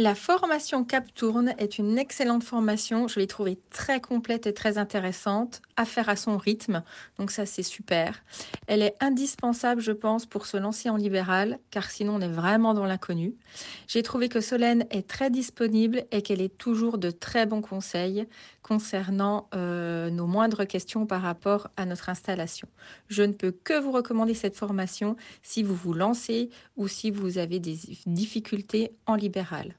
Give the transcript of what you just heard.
La formation Cap Tourne est une excellente formation. Je l'ai trouvée très complète et très intéressante, à faire à son rythme. Donc ça, c'est super. Elle est indispensable, je pense, pour se lancer en libéral, car sinon on est vraiment dans l'inconnu. J'ai trouvé que Solène est très disponible et qu'elle est toujours de très bons conseils concernant euh, nos moindres questions par rapport à notre installation. Je ne peux que vous recommander cette formation si vous vous lancez ou si vous avez des difficultés en libéral.